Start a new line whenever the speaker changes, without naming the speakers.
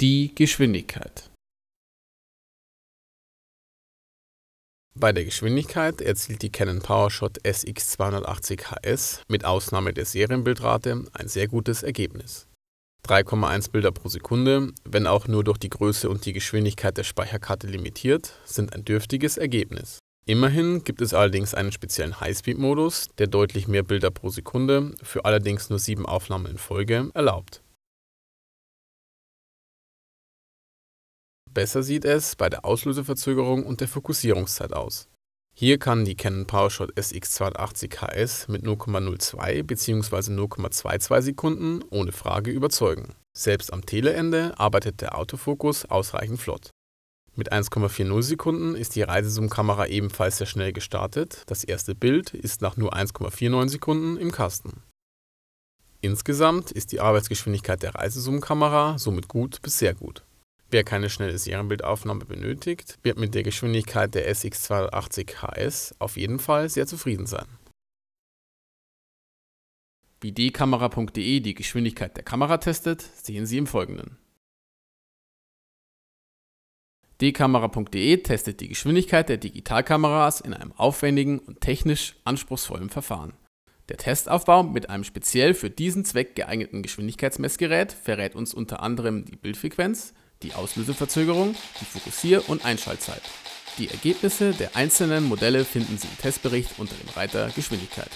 die Geschwindigkeit. Bei der Geschwindigkeit erzielt die Canon PowerShot SX280HS mit Ausnahme der Serienbildrate ein sehr gutes Ergebnis. 3,1 Bilder pro Sekunde, wenn auch nur durch die Größe und die Geschwindigkeit der Speicherkarte limitiert, sind ein dürftiges Ergebnis. Immerhin gibt es allerdings einen speziellen Highspeed-Modus, der deutlich mehr Bilder pro Sekunde für allerdings nur 7 Aufnahmen in Folge erlaubt. Besser sieht es bei der Auslöseverzögerung und der Fokussierungszeit aus. Hier kann die Canon PowerShot SX280HS mit 0,02 bzw. 0,22 Sekunden ohne Frage überzeugen. Selbst am Teleende arbeitet der Autofokus ausreichend flott. Mit 1,40 Sekunden ist die Reisezoom-Kamera ebenfalls sehr schnell gestartet. Das erste Bild ist nach nur 1,49 Sekunden im Kasten. Insgesamt ist die Arbeitsgeschwindigkeit der Reisezoom-Kamera somit gut bis sehr gut. Wer keine schnelle Serienbildaufnahme benötigt, wird mit der Geschwindigkeit der SX280 HS auf jeden Fall sehr zufrieden sein. Wie dkamera.de die Geschwindigkeit der Kamera testet, sehen Sie im Folgenden. dkamera.de testet die Geschwindigkeit der Digitalkameras in einem aufwendigen und technisch anspruchsvollen Verfahren. Der Testaufbau mit einem speziell für diesen Zweck geeigneten Geschwindigkeitsmessgerät verrät uns unter anderem die Bildfrequenz, die Auslöseverzögerung, die Fokussier- und Einschaltzeit. Die Ergebnisse der einzelnen Modelle finden Sie im Testbericht unter dem Reiter Geschwindigkeit.